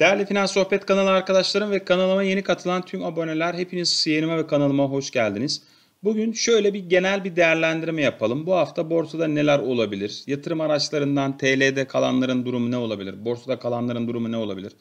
Değerli Finans Sohbet kanalı arkadaşlarım ve kanalıma yeni katılan tüm aboneler hepiniz yerime ve kanalıma hoş geldiniz. Bugün şöyle bir genel bir değerlendirme yapalım. Bu hafta borsada neler olabilir? Yatırım araçlarından TL'de kalanların durumu ne olabilir? Borsada kalanların durumu ne olabilir?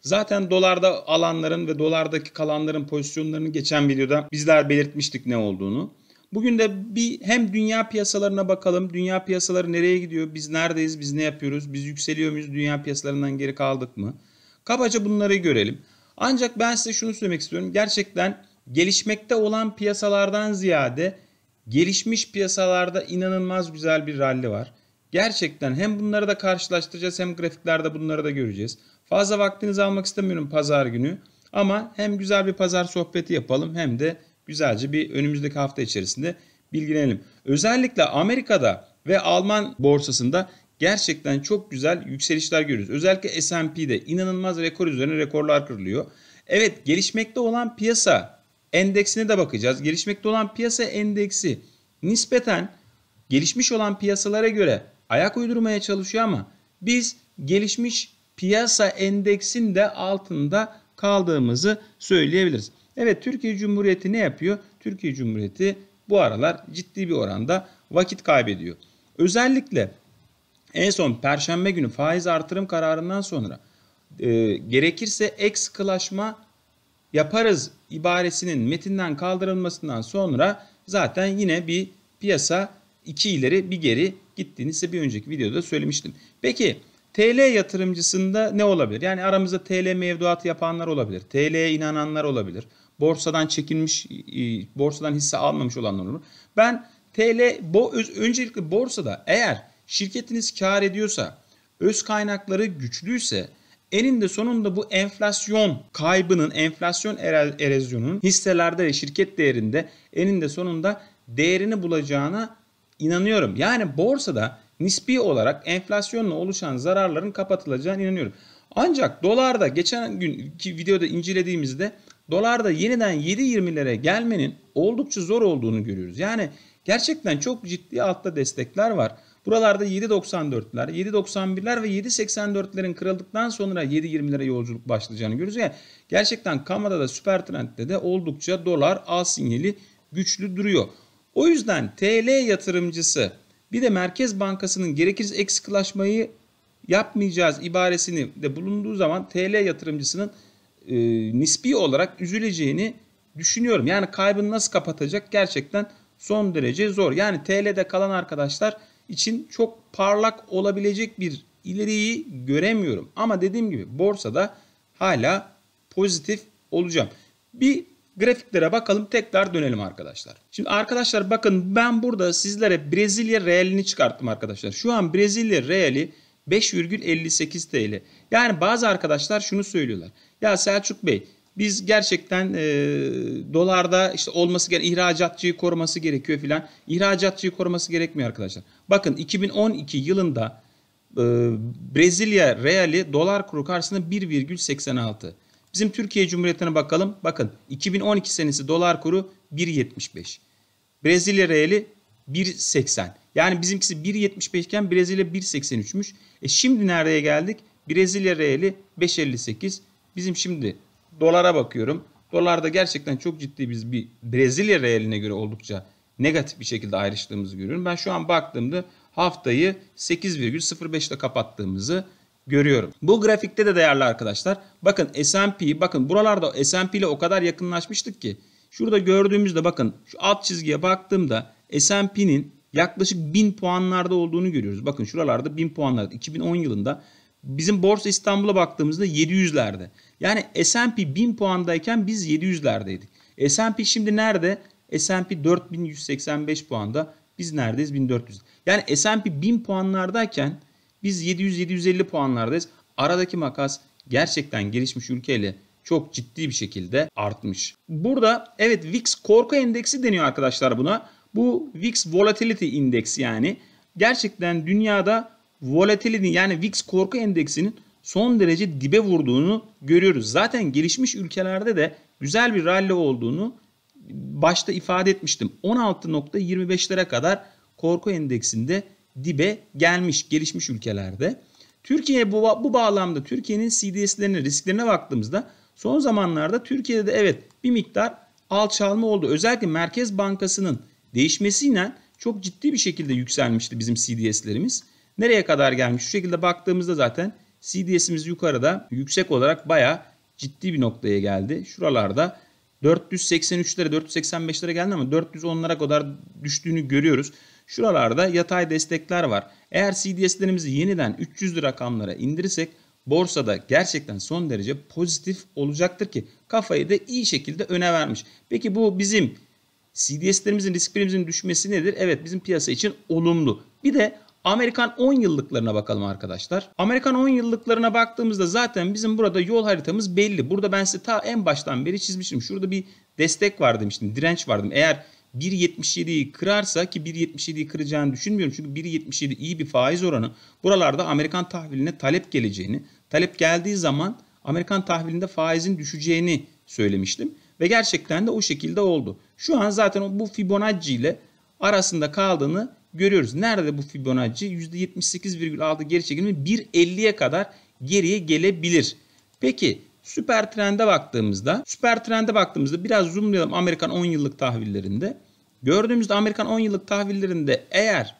Zaten dolarda alanların ve dolardaki kalanların pozisyonlarını geçen videoda bizler belirtmiştik ne olduğunu. Bugün de bir hem dünya piyasalarına bakalım. Dünya piyasaları nereye gidiyor? Biz neredeyiz? Biz ne yapıyoruz? Biz yükseliyor muyuz? Dünya piyasalarından geri kaldık mı? Kabaca bunları görelim. Ancak ben size şunu söylemek istiyorum. Gerçekten gelişmekte olan piyasalardan ziyade gelişmiş piyasalarda inanılmaz güzel bir ralli var. Gerçekten hem bunları da karşılaştıracağız hem grafiklerde bunları da göreceğiz. Fazla vaktinizi almak istemiyorum pazar günü. Ama hem güzel bir pazar sohbeti yapalım hem de güzelce bir önümüzdeki hafta içerisinde bilgilenelim. Özellikle Amerika'da ve Alman borsasında gerçekten çok güzel yükselişler görüyoruz. Özellikle S&P'de inanılmaz rekor üzerine rekorlar kırılıyor. Evet gelişmekte olan piyasa endeksine de bakacağız. Gelişmekte olan piyasa endeksi nispeten gelişmiş olan piyasalara göre ayak uydurmaya çalışıyor ama biz gelişmiş piyasa endeksin de altında kaldığımızı söyleyebiliriz. Evet Türkiye Cumhuriyeti ne yapıyor? Türkiye Cumhuriyeti bu aralar ciddi bir oranda vakit kaybediyor. Özellikle en son perşembe günü faiz artırım kararından sonra e, gerekirse ek sıkılaşma yaparız ibaresinin metinden kaldırılmasından sonra zaten yine bir piyasa iki ileri bir geri gittiğini size bir önceki videoda söylemiştim. Peki TL yatırımcısında ne olabilir? Yani aramızda TL mevduatı yapanlar olabilir. TL'ye inananlar olabilir. Borsadan çekilmiş, borsadan hisse almamış olanlar olur. Ben TL, bo, öncelikle borsada eğer şirketiniz kar ediyorsa, öz kaynakları güçlüyse eninde sonunda bu enflasyon kaybının, enflasyon erozyonunun hisselerde ve şirket değerinde eninde sonunda değerini bulacağına inanıyorum. Yani borsada nispi olarak enflasyonla oluşan zararların kapatılacağına inanıyorum. Ancak dolarda geçen günkü videoda incelediğimizde dolarda yeniden 7.20'lere gelmenin oldukça zor olduğunu görüyoruz. Yani gerçekten çok ciddi altta destekler var. Buralarda 7.94'ler, 7.91'ler ve 7.84'lerin kırıldıktan sonra 7.20'lere yolculuk başlayacağını görüyoruz. Yani gerçekten Kamada'da süper trendde de oldukça dolar al sinyali güçlü duruyor. O yüzden TL yatırımcısı bir de Merkez Bankası'nın gerekirse eksiklaşmayı yapmayacağız ibaresini de bulunduğu zaman TL yatırımcısının e, nispi olarak üzüleceğini düşünüyorum. Yani kaybını nasıl kapatacak gerçekten son derece zor. Yani TL'de kalan arkadaşlar için çok parlak olabilecek bir ileriyi göremiyorum. Ama dediğim gibi borsada hala pozitif olacağım. Bir grafiklere bakalım tekrar dönelim arkadaşlar. Şimdi arkadaşlar bakın ben burada sizlere Brezilya realini çıkarttım arkadaşlar. Şu an Brezilya reali 5,58 TL. Yani bazı arkadaşlar şunu söylüyorlar. Ya Selçuk Bey biz gerçekten e, dolarda işte olması gereken ihracatçıyı koruması gerekiyor filan. İhracatçıyı koruması gerekmiyor arkadaşlar. Bakın 2012 yılında e, Brezilya reali dolar kuru karşısında 1,86. Bizim Türkiye Cumhuriyeti'ne bakalım. Bakın 2012 senesi dolar kuru 1.75. Brezilya reali 1.80. Yani bizimkisi 1.75 iken Brezilya 1.83'müş. E şimdi nereye geldik? Brezilya reali 5.58. Bizim şimdi dolara bakıyorum. Dolarda gerçekten çok ciddi biz bir Brezilya realine göre oldukça negatif bir şekilde ayrıştığımızı görüyorum. Ben şu an baktığımda haftayı 8,05 ile kapattığımızı görüyorum. Bu grafikte de değerli arkadaşlar. Bakın S&P bakın buralarda S&P ile o kadar yakınlaşmıştık ki şurada gördüğümüzde bakın şu alt çizgiye baktığımda S&P'nin yaklaşık 1000 puanlarda olduğunu görüyoruz. Bakın şuralarda 1000 puanlarda 2010 yılında Bizim Borsa İstanbul'a baktığımızda 700'lerde. Yani S&P 1000 puandayken biz 700'lerdeydik. S&P şimdi nerede? S&P 4185 puanda. Biz neredeyiz? 1400. Yani S&P 1000 puanlardayken biz 700-750 puanlardayız. Aradaki makas gerçekten gelişmiş ülkeyle çok ciddi bir şekilde artmış. Burada evet VIX korku endeksi deniyor arkadaşlar buna. Bu VIX Volatility Index yani gerçekten dünyada volatility yani VIX korku endeksinin son derece dibe vurduğunu görüyoruz. Zaten gelişmiş ülkelerde de güzel bir rally olduğunu başta ifade etmiştim. 16.25'lere kadar korku endeksinde dibe gelmiş gelişmiş ülkelerde. Türkiye bu, bu bağlamda Türkiye'nin CDS'lerine, risklerine baktığımızda son zamanlarda Türkiye'de de evet bir miktar alçalma oldu. Özellikle Merkez Bankası'nın değişmesiyle çok ciddi bir şekilde yükselmişti bizim CDS'lerimiz. Nereye kadar gelmiş? Şu şekilde baktığımızda zaten CDS'imiz yukarıda yüksek olarak baya ciddi bir noktaya geldi. Şuralarda 483 lira 485 lira geldi ama 410'lara kadar düştüğünü görüyoruz. Şuralarda yatay destekler var. Eğer CDS'lerimizi yeniden 300 lira rakamlara indirirsek borsada gerçekten son derece pozitif olacaktır ki kafayı da iyi şekilde öne vermiş. Peki bu bizim CDS'lerimizin risk primimizin düşmesi nedir? Evet bizim piyasa için olumlu. Bir de Amerikan 10 yıllıklarına bakalım arkadaşlar. Amerikan 10 yıllıklarına baktığımızda zaten bizim burada yol haritamız belli. Burada ben size ta en baştan beri çizmişim. Şurada bir destek var demiştim. Direnç vardım. Eğer 1.77'yi kırarsa ki 1.77'yi kıracağını düşünmüyorum. Çünkü 1.77 iyi bir faiz oranı. Buralarda Amerikan tahviline talep geleceğini, talep geldiği zaman Amerikan tahvilinde faizin düşeceğini söylemiştim. Ve gerçekten de o şekilde oldu. Şu an zaten bu Fibonacci ile arasında kaldığını görüyoruz. Nerede bu Fibonacci? %78,6 geri çekilme 1.50'ye kadar geriye gelebilir. Peki süper trende baktığımızda, süper trende baktığımızda biraz zoomlayalım Amerikan 10 yıllık tahvillerinde. Gördüğümüzde Amerikan 10 yıllık tahvillerinde eğer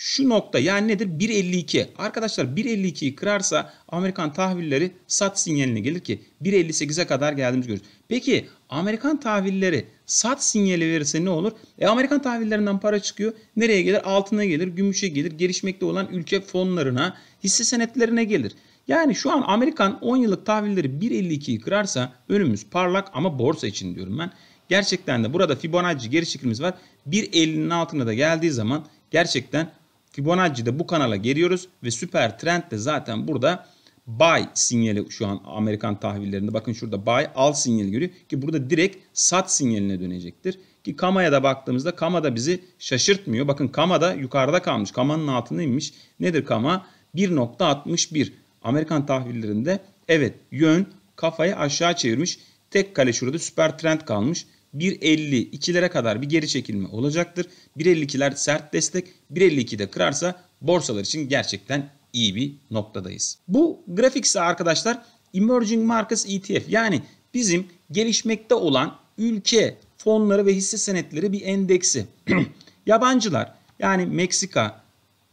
şu nokta yani nedir? 1.52. Arkadaşlar 1.52'yi kırarsa Amerikan tahvilleri sat sinyaline gelir ki 1.58'e kadar geldiğimizi görürüz. Peki Amerikan tahvilleri sat sinyali verirse ne olur? E Amerikan tahvillerinden para çıkıyor. Nereye gelir? Altına gelir, gümüşe gelir, gelişmekte olan ülke fonlarına, hisse senetlerine gelir. Yani şu an Amerikan 10 yıllık tahvilleri 1.52'yi kırarsa önümüz parlak ama borsa için diyorum ben. Gerçekten de burada Fibonacci geri çekilimiz var. 1.50'nin altına da geldiği zaman gerçekten Fibonacci'de bu kanala geliyoruz ve süper trend de zaten burada buy sinyali şu an Amerikan tahvillerinde. Bakın şurada buy al sinyali görüyor ki burada direkt sat sinyaline dönecektir. Ki Kama'ya da baktığımızda Kama da bizi şaşırtmıyor. Bakın Kama da yukarıda kalmış. Kama'nın altında inmiş. Nedir Kama? 1.61. Amerikan tahvillerinde evet yön kafayı aşağı çevirmiş. Tek kale şurada süper trend kalmış. 1.52'lere kadar bir geri çekilme olacaktır. 1.52'ler sert destek. 1.52'de kırarsa borsalar için gerçekten iyi bir noktadayız. Bu grafik ise arkadaşlar Emerging Markets ETF yani bizim gelişmekte olan ülke fonları ve hisse senetleri bir endeksi. Yabancılar yani Meksika,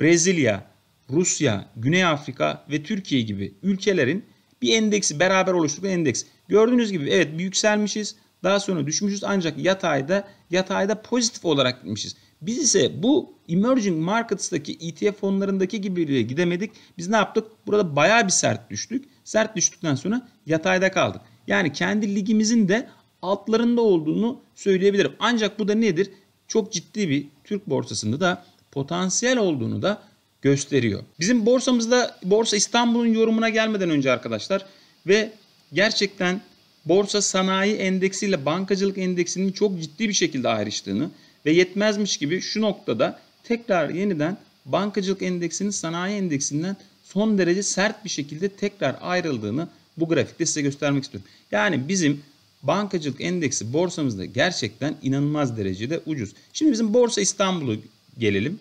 Brezilya, Rusya, Güney Afrika ve Türkiye gibi ülkelerin bir endeksi beraber oluşturduğu endeks. Gördüğünüz gibi evet bir yükselmişiz daha sonra düşmüşüz ancak yatayda yatayda pozitif olarak gitmişiz. Biz ise bu emerging markets'taki ETF fonlarındaki gibi gidemedik. Biz ne yaptık? Burada bayağı bir sert düştük. Sert düştükten sonra yatayda kaldık. Yani kendi ligimizin de altlarında olduğunu söyleyebilirim. Ancak bu da nedir? Çok ciddi bir Türk borsasında da potansiyel olduğunu da gösteriyor. Bizim borsamızda Borsa İstanbul'un yorumuna gelmeden önce arkadaşlar ve gerçekten borsa sanayi endeksi ile bankacılık endeksinin çok ciddi bir şekilde ayrıştığını ve yetmezmiş gibi şu noktada tekrar yeniden bankacılık endeksinin sanayi endeksinden son derece sert bir şekilde tekrar ayrıldığını bu grafikte size göstermek istiyorum. Yani bizim bankacılık endeksi borsamızda gerçekten inanılmaz derecede ucuz. Şimdi bizim Borsa İstanbul'u gelelim.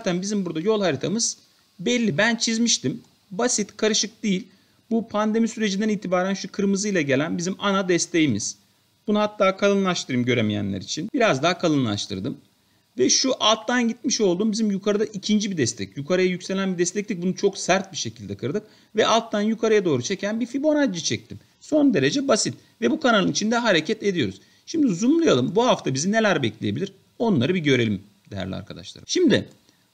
Zaten bizim burada yol haritamız belli. Ben çizmiştim. Basit, karışık değil. Bu pandemi sürecinden itibaren şu kırmızıyla gelen bizim ana desteğimiz. Bunu hatta kalınlaştırayım göremeyenler için. Biraz daha kalınlaştırdım. Ve şu alttan gitmiş olduğum bizim yukarıda ikinci bir destek. Yukarıya yükselen bir destektik. Bunu çok sert bir şekilde kırdık. Ve alttan yukarıya doğru çeken bir Fibonacci çektim. Son derece basit. Ve bu kanalın içinde hareket ediyoruz. Şimdi zoomlayalım. Bu hafta bizi neler bekleyebilir? Onları bir görelim değerli arkadaşlar. Şimdi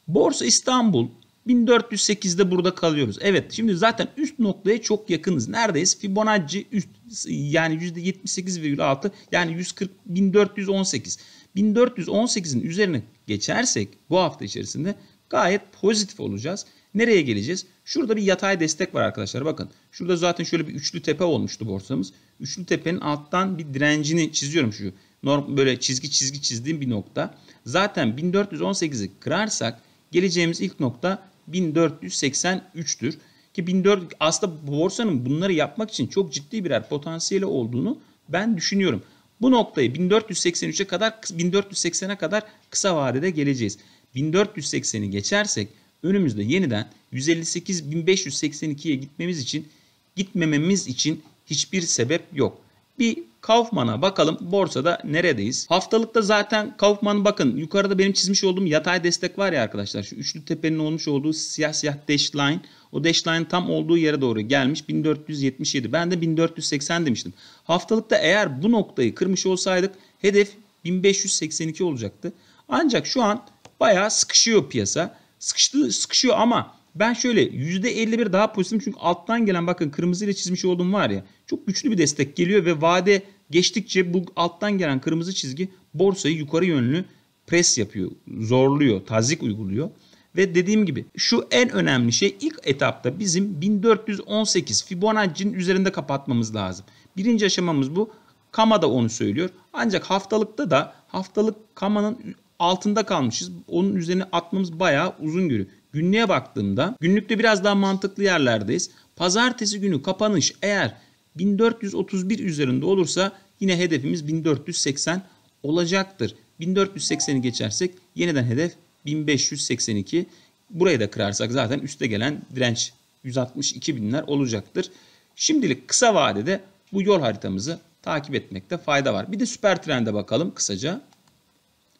Borsa İstanbul 1408'de burada kalıyoruz. Evet şimdi zaten üst noktaya çok yakınız. Neredeyiz? Fibonacci üst yani %78,6 yani 140 1418. 1418'in üzerine geçersek bu hafta içerisinde gayet pozitif olacağız. Nereye geleceğiz? Şurada bir yatay destek var arkadaşlar bakın. Şurada zaten şöyle bir üçlü tepe olmuştu borsamız. Üçlü tepenin alttan bir direncini çiziyorum şu. Normal böyle çizgi çizgi çizdiğim bir nokta. Zaten 1418'i kırarsak geleceğimiz ilk nokta 1483'tür. Ki 14 aslında borsanın bunları yapmak için çok ciddi birer potansiyeli olduğunu ben düşünüyorum. Bu noktayı 1483'e kadar 1480'e kadar kısa vadede geleceğiz. 1480'i geçersek önümüzde yeniden 158.582'ye gitmemiz için gitmememiz için hiçbir sebep yok. Bir Kaufman'a bakalım borsada neredeyiz? Haftalıkta zaten Kaufman bakın yukarıda benim çizmiş olduğum yatay destek var ya arkadaşlar. Şu üçlü tepenin olmuş olduğu siyah siyah dash line. O dash line tam olduğu yere doğru gelmiş 1477. Ben de 1480 demiştim. Haftalıkta eğer bu noktayı kırmış olsaydık hedef 1582 olacaktı. Ancak şu an bayağı sıkışıyor piyasa. Sıkıştı, sıkışıyor ama ben şöyle %51 daha pozitifim çünkü alttan gelen bakın kırmızıyla çizmiş olduğum var ya çok güçlü bir destek geliyor ve vade geçtikçe bu alttan gelen kırmızı çizgi borsayı yukarı yönlü pres yapıyor, zorluyor, tazik uyguluyor. Ve dediğim gibi şu en önemli şey ilk etapta bizim 1418 Fibonacci'nin üzerinde kapatmamız lazım. Birinci aşamamız bu. Kama da onu söylüyor. Ancak haftalıkta da haftalık Kama'nın altında kalmışız. Onun üzerine atmamız bayağı uzun görüyor. Günlüğe baktığımda günlükte biraz daha mantıklı yerlerdeyiz. Pazartesi günü kapanış eğer 1431 üzerinde olursa yine hedefimiz 1480 olacaktır. 1480'i geçersek yeniden hedef 1582. Burayı da kırarsak zaten üste gelen direnç 162 binler olacaktır. Şimdilik kısa vadede bu yol haritamızı takip etmekte fayda var. Bir de süper trende bakalım kısaca.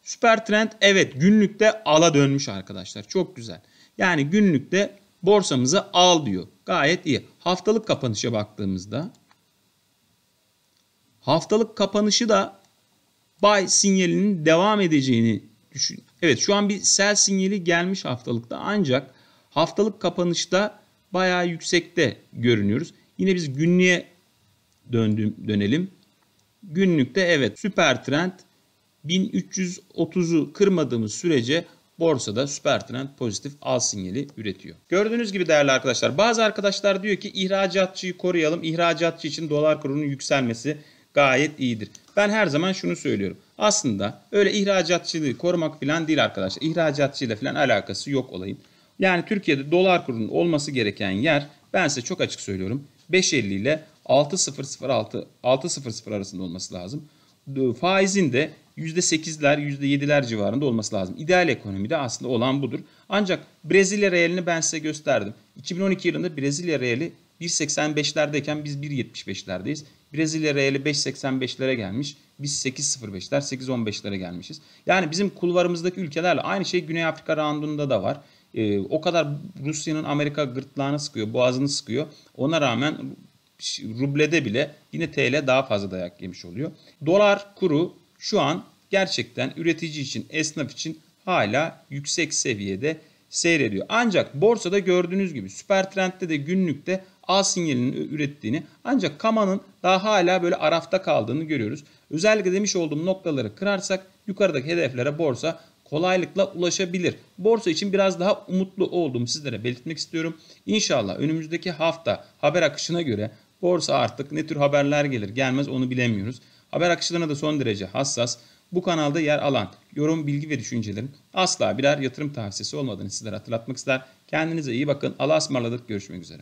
Süper trend evet günlükte ala dönmüş arkadaşlar. Çok güzel. Yani günlükte borsamızı al diyor. Gayet iyi. Haftalık kapanışa baktığımızda haftalık kapanışı da buy sinyalinin devam edeceğini düşün. Evet şu an bir sell sinyali gelmiş haftalıkta ancak haftalık kapanışta bayağı yüksekte görünüyoruz. Yine biz günlüğe döndüm, dönelim. Günlükte evet süper trend 1330'u kırmadığımız sürece borsada süper trend pozitif al sinyali üretiyor. Gördüğünüz gibi değerli arkadaşlar bazı arkadaşlar diyor ki ihracatçıyı koruyalım. İhracatçı için dolar kurunun yükselmesi gayet iyidir. Ben her zaman şunu söylüyorum. Aslında öyle ihracatçılığı korumak falan değil arkadaşlar. İhracatçıyla falan alakası yok olayım. Yani Türkiye'de dolar kurunun olması gereken yer ben size çok açık söylüyorum. 5.50 ile 6.006 6.00 arasında olması lazım. E, faizin de %8'ler %7'ler civarında olması lazım. İdeal ekonomide aslında olan budur. Ancak Brezilya realini ben size gösterdim. 2012 yılında Brezilya reali 1.85'lerdeyken biz 1.75'lerdeyiz. Brezilya reali 5.85'lere gelmiş. Biz 8.05'ler 8.15'lere gelmişiz. Yani bizim kulvarımızdaki ülkelerle aynı şey Güney Afrika randında da var. Ee, o kadar Rusya'nın Amerika gırtlağını sıkıyor, boğazını sıkıyor. Ona rağmen rublede bile yine TL daha fazla dayak yemiş oluyor. Dolar kuru şu an gerçekten üretici için, esnaf için hala yüksek seviyede seyrediyor. Ancak borsada gördüğünüz gibi süper trendde de günlükte A sinyalinin ürettiğini ancak kamanın daha hala böyle arafta kaldığını görüyoruz. Özellikle demiş olduğum noktaları kırarsak yukarıdaki hedeflere borsa kolaylıkla ulaşabilir. Borsa için biraz daha umutlu olduğumu sizlere belirtmek istiyorum. İnşallah önümüzdeki hafta haber akışına göre Borsa artık ne tür haberler gelir gelmez onu bilemiyoruz. Haber akışlarına da son derece hassas. Bu kanalda yer alan yorum, bilgi ve düşüncelerin asla birer yatırım tavsiyesi olmadığını sizlere hatırlatmak ister. Kendinize iyi bakın. Allah'a ısmarladık. Görüşmek üzere.